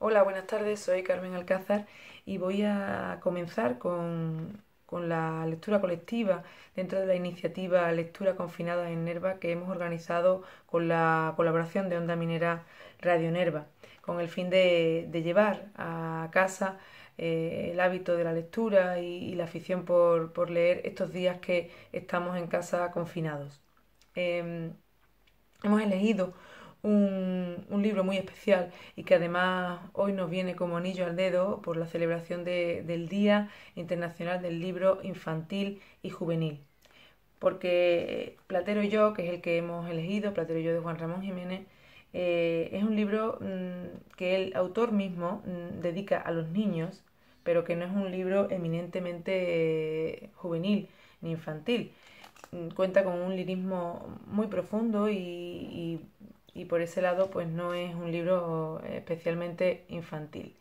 Hola, buenas tardes, soy Carmen Alcázar y voy a comenzar con, la lectura colectiva dentro de la iniciativa Lectura Confinada en Nerva que hemos organizado con la colaboración de Onda Minera Radio Nerva, con el fin de, llevar a casa eh, el hábito de la lectura y, la afición por, leer estos días que estamos en casa confinados. Em, hemos elegido un, libro muy especial y que además hoy nos viene como anillo al dedo por la celebración de, del Día Internacional del Libro Infantil y Juvenil. Porque Platero y yo, que es el que hemos elegido, Platero y yo de Juan Ramón Jiménez, eh, es un libro mm, que el autor mismo mm, dedica a los niños, pero que no es un libro eminentemente eh, juvenil ni infantil. Mm, cuenta con un lirismo muy profundo y y por ese lado pues no es un libro especialmente infantil.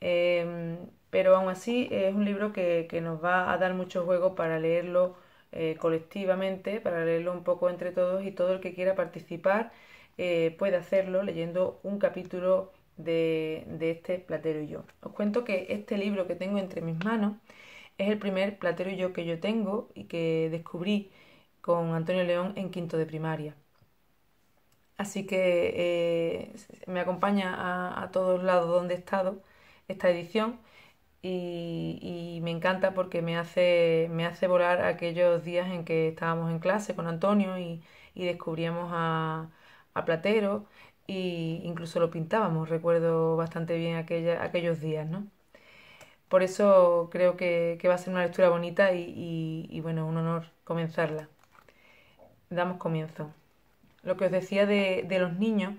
Em, pero aún así es un libro que, nos va a dar mucho juego para leerlo eh, colectivamente, para leerlo un poco entre todos y todo el que quiera participar eh, puede hacerlo leyendo un capítulo de, de este Platero y yo. Os cuento que este libro que tengo entre mis manos es el primer Platero y yo que yo tengo y que descubrí con Antonio León en quinto de primaria. Así que eh, me acompaña a, todos lados donde he estado esta edición y, me encanta porque me hace, volar aquellos días en que estábamos en clase con Antonio y, y descubríamos a, Platero e incluso lo pintábamos. Recuerdo bastante bien aquellos días, ¿no? Por eso creo que, va a ser una lectura bonita y, y bueno, un honor comenzarla. Damos comienzo. Lo que os decía de, los niños,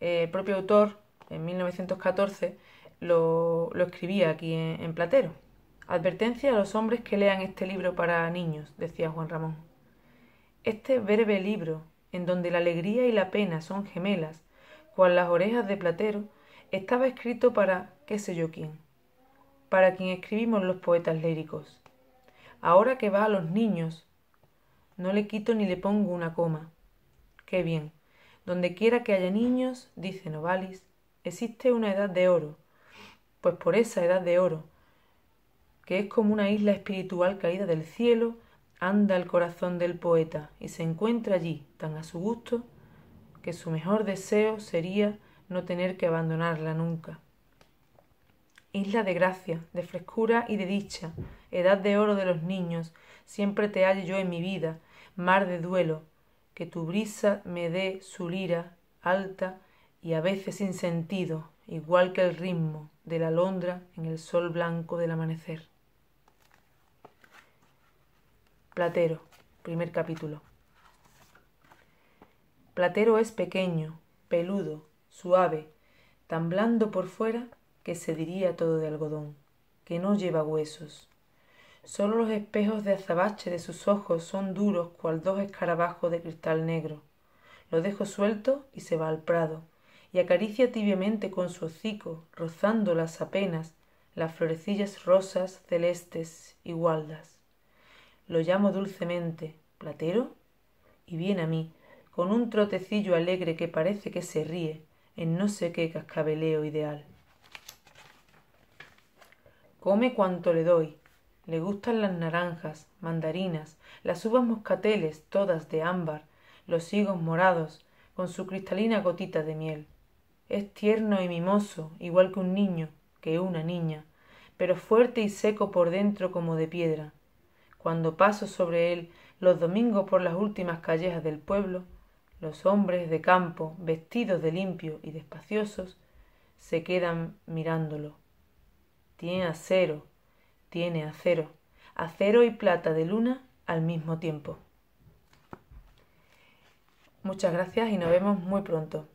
eh, el propio autor, en 1914, lo, escribía aquí en, Platero. Advertencia a los hombres que lean este libro para niños, decía Juan Ramón. Este breve libro, en donde la alegría y la pena son gemelas, cual las orejas de Platero, estaba escrito para qué sé yo quién, para quien escribimos los poetas líricos. Ahora que va a los niños, no le quito ni le pongo una coma, Qué bien. Donde quiera que haya niños, dice Novalis, existe una edad de oro. Pues por esa edad de oro, que es como una isla espiritual caída del cielo, anda el corazón del poeta y se encuentra allí tan a su gusto que su mejor deseo sería no tener que abandonarla nunca. Isla de gracia, de frescura y de dicha, edad de oro de los niños, siempre te hallo yo en mi vida, mar de duelo, que tu brisa me dé su lira alta y a veces sin sentido, igual que el ritmo de la alondra en el sol blanco del amanecer. Platero, primer capítulo. Platero es pequeño, peludo, suave, tan blando por fuera que se diría todo de algodón, que no lleva huesos, Solo los espejos de azabache de sus ojos son duros cual dos escarabajos de cristal negro. Lo dejo suelto y se va al prado, y acaricia tibiamente con su hocico, rozándolas apenas, las florecillas rosas, celestes y gualdas. Lo llamo dulcemente, ¿platero? Y viene a mí, con un trotecillo alegre que parece que se ríe, en no sé qué cascabeleo ideal. Come cuanto le doy, le gustan las naranjas, mandarinas, las uvas moscateles, todas de ámbar, los higos morados, con su cristalina gotita de miel. Es tierno y mimoso, igual que un niño, que una niña, pero fuerte y seco por dentro como de piedra. Cuando paso sobre él los domingos por las últimas callejas del pueblo, los hombres de campo, vestidos de limpio y despaciosos, se quedan mirándolo. Tiene acero, tiene acero, acero y plata de luna al mismo tiempo. Muchas gracias y nos vemos muy pronto.